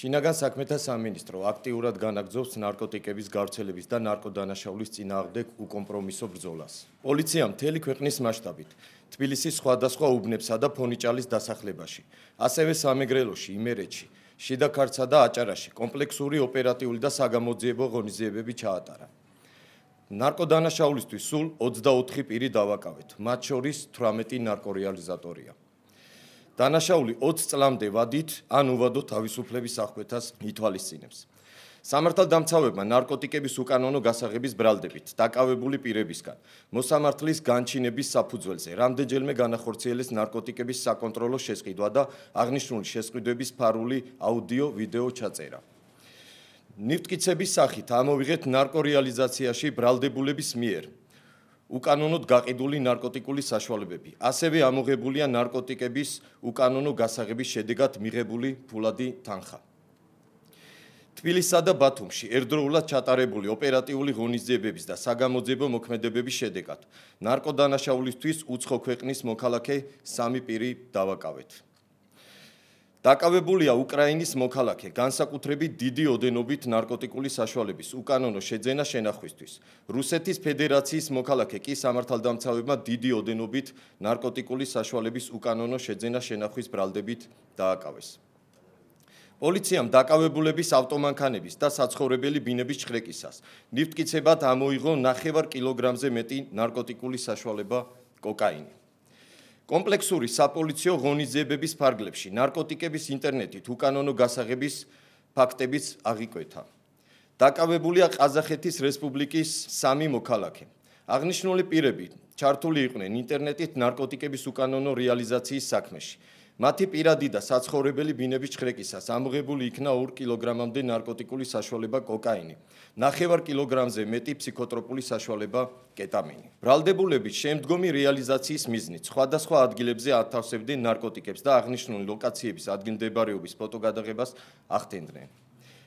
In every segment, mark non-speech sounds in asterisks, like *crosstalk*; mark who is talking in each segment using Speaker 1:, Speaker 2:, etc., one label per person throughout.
Speaker 1: შინაგან საქმეთა სამინისტრო აქტიურად განაგძობს ნარკოტიკების გავრცელების და ნარკოდანაშაულის წინააღმდეგ უკომპრომისო ბრძოლას. პოლიცია მთელი ქვეყნის მასშტაბით თბილისის სხვადასხვა უბნებსა და ფონიჭალის დასახლებაში, ასევე სამეგრელოში, იმერეთში, შიდა ქართლსა და აჭარაში კომპლექსური ოპერატიული და საგამოძიებო ღონისძიებები ჩაატარა. ნარკოდანაშაულისთვის სულ 24 პირი დავაკავეთ, მათ შორის 18 ნარკორეალიზატორია. დანაშაული 20 წლამდე ვადით ან უვადო თავისუფლების ახვეთას ითვალისწინებს. სამართალდამცავებმა ნარკოტიკების უკანონო გასაღების ბრალდებით დაკავებული პირებისგან მოსამართლის განჩინების საფუძველზე რამდენჯერმე განახორციელეს ნარკოტიკების საკონტროლო შესყიდვა და აღნიშნული შესყიდვების ფარული აუდიო ვიდეო ჩაწერა. ნიფტკიცების სახით ამოვიღეთ ნარკორეალიზაციაში ბრალდებულების მიერ უკანონოდ გაყიდული ნარკოტიკული საშუალებები. ასევე ამოღებულია ნარკოტიკების უკანონო გასაღების შედეგად მიღებული ფულადი თანხა. თბილისსა და ბათუმში ერთდროულად ჩატარებული ოპერატიული ღონისძიებების და საგამოძიებო მოქმედებების შედეგად ნარკოდანაშაულისთვის უცხო ქვეყნის მოქალაქე სამი პირი დავაკავეთ. დაკავებულია უკრაინის მოქალაქე განსაკუთრებით დიდი ოდენობით ნარკოტიკული საშუალების უკანონო შეძენა შენახვისთვის. რუსეთის ფედერაციის მოქალაქე კი სამართალდამცავებმა დიდი ოდენობით ნარკოტიკული საშუალების უკანონო შეძენა შენახვის ბრალდებით დააკავეს. პოლიციამ დაკავებულების ავტომანქანების და საცხოვრებელი ბინების ჩხრეკისას ნივთკიცებად ამოიღო 9 კილოგრამზე მეტი ნარკოტიკული საშუალება კოკაინი. კომპლექსური საპოლიციო ღონისძიებების ფარგლებში ნარკოტიკების ინტერნეტით უკანონო გასაღების ფაქტების აღიკვეთა. დაკავებულია ყაზახეთის რესპუბლიკის სამი მოქალაქე. აღნიშნული პირები ჩართული იყვნენ ინტერნეტით ნარკოტიკების უკანონო რეალიზაციის საქმეში. მათი პირადი და საცხოვრებელი ბინების ჩხრეკისას ამღებული იქნა 2 კილოგრამამდე ნარკოტიკული საშუალება კოკაინი, 9 კილოგრამზე მეტი ფსიქოტროპული საშუალება კეტამინი. ბრალდებულების შემდგომი რეალიზაციის მიზნით სხვადასხვა ადგილებზე ათავსებდნენ ნარკოტიკებს და აღნიშნული ლოკაციების ადგილმდებარეობის ფოტოგადაღებას ახდენდნენ.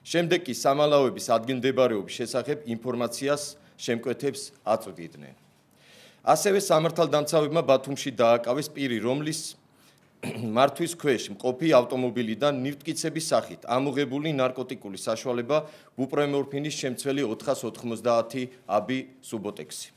Speaker 1: შემდეგ კი სამალავების ადგილმდებარეობის შესახებ ინფორმაციას შემკვეთებს აწვდიდნენ. ასევე სამართალდამცავებმა ბათუმში დააკავეს პირი, რომლის *coughs* მართვის ქვეშ მყოფი ავტომობილიდან ნივთკიცების სახით ამუღებული ნარკოტიკული საშუალება ბუპრომორფინის შემცველი 490 აბი სუბოტექსი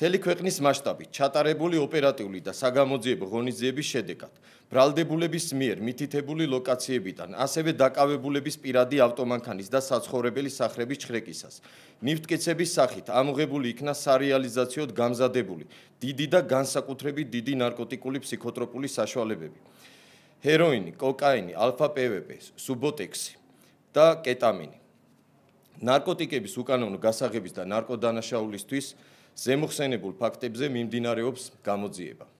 Speaker 1: მთელი ქვეყნის მასშტაბით ჩატარებული ოპერატიული და საგამოძიებო ღონისძიების შედეგად ბრალდებულების მიერ მითითებული ლოკაციებიდან ასევე დაკავებულების პირადი ავტომანქანის და საცხოვრებელი სახრების ჩხრეკისას ნიფტკეცების სახით ამოღებული იქნა სარეალიზაციოდ გამზადებული დიდი და განსაკუთრებით დიდი ნარკოტიკული ფსიქოტროპული საშუალებები ჰეროინი, კოკაინი, ალფა-პვპ, სუბოტექსი და კეტამინი ნარკოტიკების უკანონო გასაღების და ნარკოდანაშაულისთვის ზემოხსენებულ ფაქტებზე მიმდინარეობს გამოძიება